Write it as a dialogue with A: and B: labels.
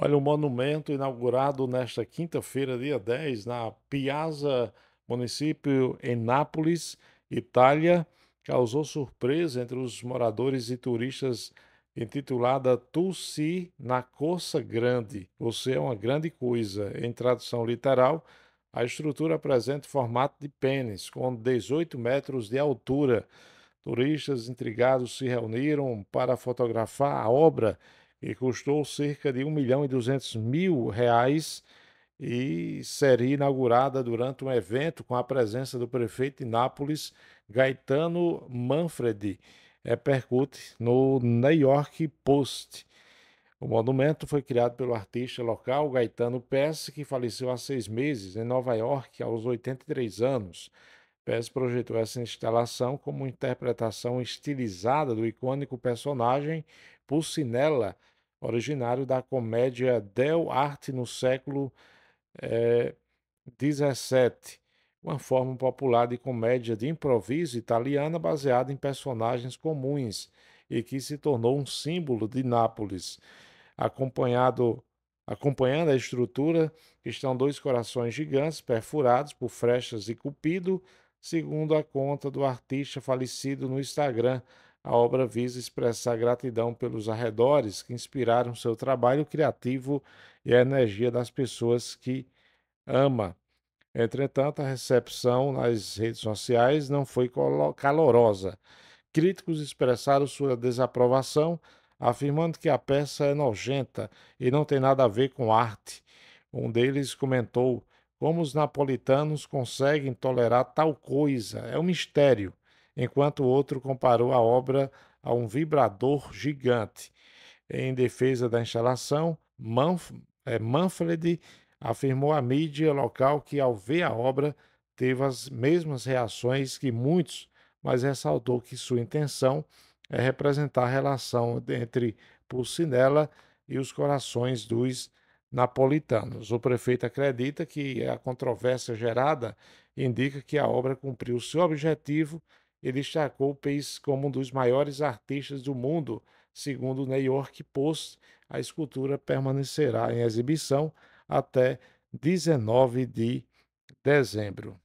A: Olha, o um monumento inaugurado nesta quinta-feira, dia 10, na Piazza, município em Nápoles, Itália, causou surpresa entre os moradores e turistas, intitulada Tussi na Coça Grande. Você é uma grande coisa. Em tradução literal, a estrutura apresenta formato de pênis, com 18 metros de altura. Turistas intrigados se reuniram para fotografar a obra e custou cerca de 1 milhão e 200 mil reais e seria inaugurada durante um evento com a presença do prefeito de Nápoles, Gaetano Manfredi, repercute no New York Post. O monumento foi criado pelo artista local Gaetano Pesce, que faleceu há seis meses em Nova York, aos 83 anos. Pesce projetou essa instalação como interpretação estilizada do icônico personagem Pulcinella, originário da comédia Del Arte no século XVII, eh, uma forma popular de comédia de improviso italiana baseada em personagens comuns e que se tornou um símbolo de Nápoles. Acompanhado, acompanhando a estrutura estão dois corações gigantes perfurados por frechas e cupido, segundo a conta do artista falecido no Instagram, a obra visa expressar gratidão pelos arredores que inspiraram seu trabalho criativo e a energia das pessoas que ama. Entretanto, a recepção nas redes sociais não foi calorosa. Críticos expressaram sua desaprovação, afirmando que a peça é nojenta e não tem nada a ver com arte. Um deles comentou: Como os napolitanos conseguem tolerar tal coisa? É um mistério enquanto outro comparou a obra a um vibrador gigante. Em defesa da instalação, Manf é, Manfred afirmou à mídia local que, ao ver a obra, teve as mesmas reações que muitos, mas ressaltou que sua intenção é representar a relação entre Pulcinella e os corações dos napolitanos. O prefeito acredita que a controvérsia gerada indica que a obra cumpriu seu objetivo ele destacou o peixe como um dos maiores artistas do mundo. Segundo o New York Post, a escultura permanecerá em exibição até 19 de dezembro.